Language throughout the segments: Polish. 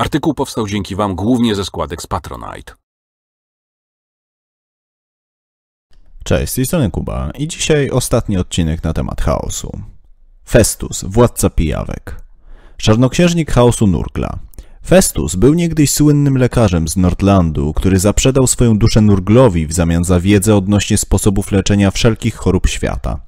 Artykuł powstał dzięki Wam głównie ze składek z Patronite. Cześć, z tej strony Kuba i dzisiaj ostatni odcinek na temat chaosu. Festus, władca pijawek. Czarnoksiężnik chaosu Nurgla. Festus był niegdyś słynnym lekarzem z Nordlandu, który zaprzedał swoją duszę Nurglowi w zamian za wiedzę odnośnie sposobów leczenia wszelkich chorób świata.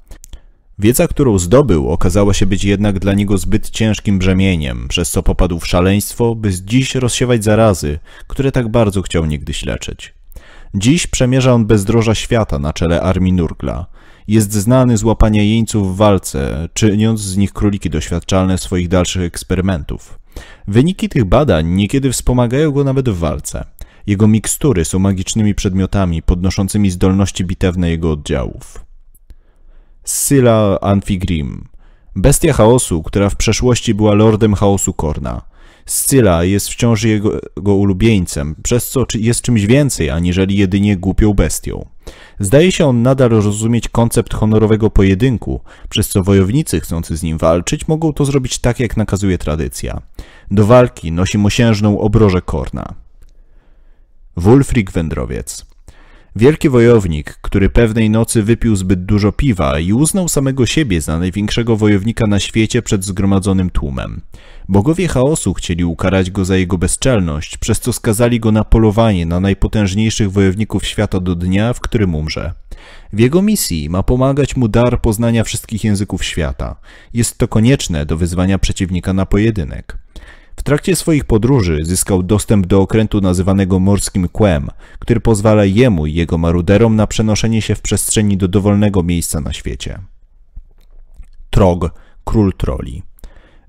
Wiedza, którą zdobył, okazała się być jednak dla niego zbyt ciężkim brzemieniem, przez co popadł w szaleństwo, by dziś rozsiewać zarazy, które tak bardzo chciał niegdyś leczyć. Dziś przemierza on bezdroża świata na czele armii Nurgla. Jest znany z łapania jeńców w walce, czyniąc z nich króliki doświadczalne swoich dalszych eksperymentów. Wyniki tych badań niekiedy wspomagają go nawet w walce. Jego mikstury są magicznymi przedmiotami podnoszącymi zdolności bitewne jego oddziałów. Syla Anfigrim. Bestia chaosu, która w przeszłości była lordem chaosu Korna. Scyla jest wciąż jego, jego ulubieńcem, przez co jest czymś więcej aniżeli jedynie głupią bestią. Zdaje się on nadal rozumieć koncept honorowego pojedynku, przez co wojownicy chcący z nim walczyć mogą to zrobić tak, jak nakazuje tradycja. Do walki nosi mosiężną obrożę Korna. Wulfric Wędrowiec Wielki wojownik, który pewnej nocy wypił zbyt dużo piwa i uznał samego siebie za największego wojownika na świecie przed zgromadzonym tłumem. Bogowie chaosu chcieli ukarać go za jego bezczelność, przez co skazali go na polowanie na najpotężniejszych wojowników świata do dnia, w którym umrze. W jego misji ma pomagać mu dar poznania wszystkich języków świata. Jest to konieczne do wyzwania przeciwnika na pojedynek. W trakcie swoich podróży zyskał dostęp do okrętu nazywanego morskim kłem, który pozwala jemu i jego maruderom na przenoszenie się w przestrzeni do dowolnego miejsca na świecie. Trog, król troli.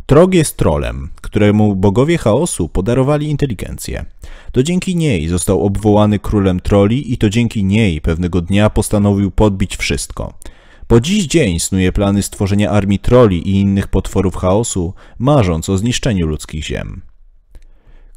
Trog jest trolem, któremu bogowie chaosu podarowali inteligencję. To dzięki niej został obwołany królem troli i to dzięki niej pewnego dnia postanowił podbić wszystko – po dziś dzień snuje plany stworzenia armii troli i innych potworów chaosu, marząc o zniszczeniu ludzkich ziem.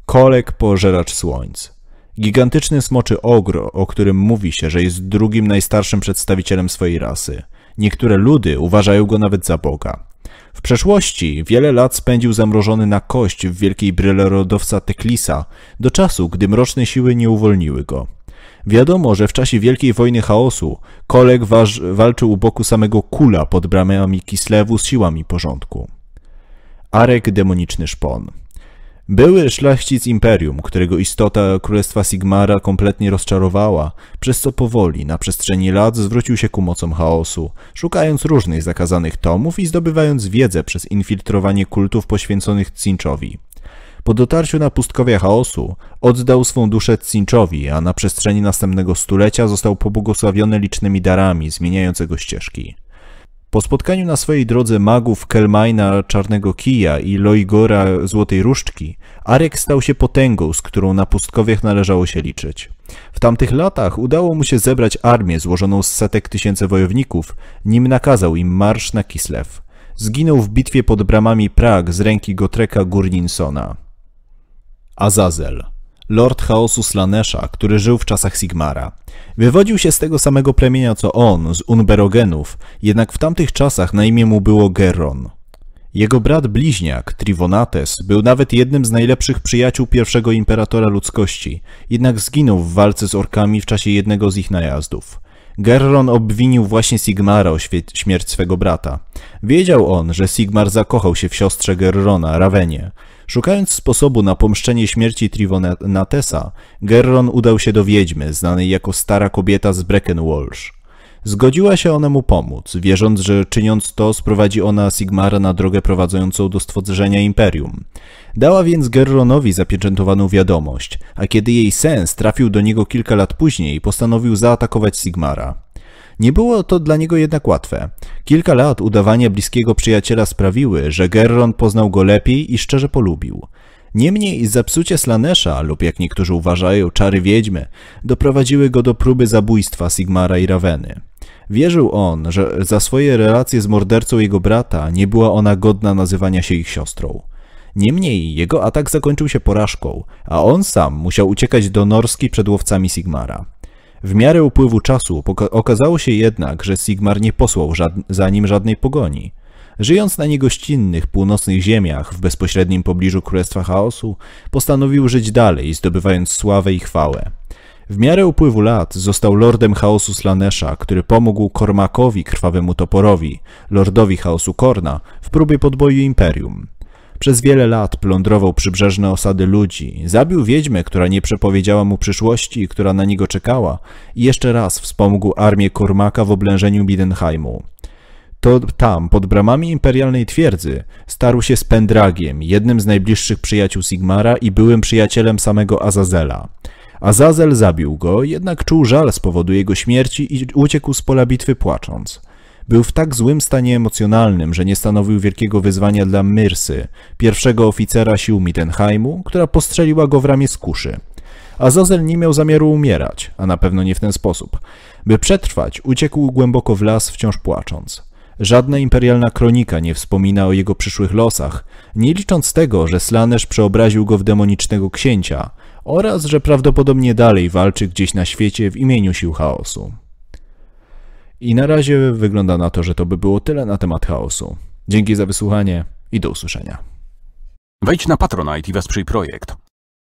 Kolek pożeracz słońc. Gigantyczny smoczy ogro, o którym mówi się, że jest drugim najstarszym przedstawicielem swojej rasy. Niektóre ludy uważają go nawet za boga. W przeszłości wiele lat spędził zamrożony na kość w wielkiej bryle rodowca Teklisa, do czasu, gdy mroczne siły nie uwolniły go. Wiadomo, że w czasie Wielkiej Wojny Chaosu Kolek waż, walczył u boku samego Kula pod bramami Kislewu z siłami porządku. Arek demoniczny szpon. Były szlachcic imperium, którego istota królestwa Sigmara kompletnie rozczarowała, przez co powoli, na przestrzeni lat, zwrócił się ku mocom chaosu, szukając różnych zakazanych tomów i zdobywając wiedzę przez infiltrowanie kultów poświęconych Cinchowi. Po dotarciu na Pustkowie chaosu oddał swą duszę Cinchowi, a na przestrzeni następnego stulecia został pobłogosławiony licznymi darami zmieniającego ścieżki. Po spotkaniu na swojej drodze magów Kelmaina Czarnego Kija i Loigora Złotej Różdżki, Arek stał się potęgą, z którą na pustkowiach należało się liczyć. W tamtych latach udało mu się zebrać armię złożoną z setek tysięcy wojowników, nim nakazał im marsz na Kislew. Zginął w bitwie pod bramami Prag z ręki Gotreka Gurninsona. Azazel, lord chaosu Slanesha, który żył w czasach Sigmara. Wywodził się z tego samego plemienia co on, z Unberogenów, jednak w tamtych czasach na imię mu było Geron. Jego brat bliźniak, Trivonates, był nawet jednym z najlepszych przyjaciół pierwszego imperatora ludzkości, jednak zginął w walce z orkami w czasie jednego z ich najazdów. Gerron obwinił właśnie Sigmara o śmierć swego brata. Wiedział on, że Sigmar zakochał się w siostrze Gerrona, Ravenie. Szukając sposobu na pomszczenie śmierci Trivonatesa, Gerron udał się do wiedźmy, znanej jako stara kobieta z Breckenwalsh. Zgodziła się ona mu pomóc, wierząc, że czyniąc to sprowadzi ona Sigmara na drogę prowadzącą do stworzenia Imperium. Dała więc Gerlonowi zapieczętowaną wiadomość, a kiedy jej sens trafił do niego kilka lat później, postanowił zaatakować Sigmara. Nie było to dla niego jednak łatwe. Kilka lat udawania bliskiego przyjaciela sprawiły, że Gerron poznał go lepiej i szczerze polubił. Niemniej zepsucie Slanesza, lub jak niektórzy uważają czary wiedźmy doprowadziły go do próby zabójstwa Sigmara i Raveny. Wierzył on, że za swoje relacje z mordercą jego brata nie była ona godna nazywania się ich siostrą. Niemniej jego atak zakończył się porażką, a on sam musiał uciekać do Norski przed łowcami Sigmara. W miarę upływu czasu okazało się jednak, że Sigmar nie posłał żad za nim żadnej pogoni. Żyjąc na niegościnnych północnych ziemiach w bezpośrednim pobliżu Królestwa Chaosu, postanowił żyć dalej, zdobywając sławę i chwałę. W miarę upływu lat został lordem chaosu Slanesha, który pomógł Kormakowi krwawemu toporowi, lordowi chaosu Korna, w próbie podboju imperium. Przez wiele lat plądrował przybrzeżne osady ludzi, zabił wiedźmę, która nie przepowiedziała mu przyszłości i która na niego czekała i jeszcze raz wspomógł armię Kormaka w oblężeniu Bidenheimu. To tam, pod bramami imperialnej twierdzy, starł się z Pendragiem, jednym z najbliższych przyjaciół Sigmara i byłym przyjacielem samego Azazela. Azazel zabił go, jednak czuł żal z powodu jego śmierci i uciekł z pola bitwy płacząc. Był w tak złym stanie emocjonalnym, że nie stanowił wielkiego wyzwania dla Myrsy, pierwszego oficera sił Mittenheimu, która postrzeliła go w ramię z kuszy. Azazel nie miał zamiaru umierać, a na pewno nie w ten sposób. By przetrwać, uciekł głęboko w las, wciąż płacząc. Żadna imperialna kronika nie wspomina o jego przyszłych losach, nie licząc tego, że Slanesh przeobraził go w demonicznego księcia, oraz że prawdopodobnie dalej walczy gdzieś na świecie w imieniu sił chaosu. I na razie wygląda na to, że to by było tyle na temat chaosu. Dzięki za wysłuchanie i do usłyszenia. Wejdź na Patronite i wesprzyj projekt.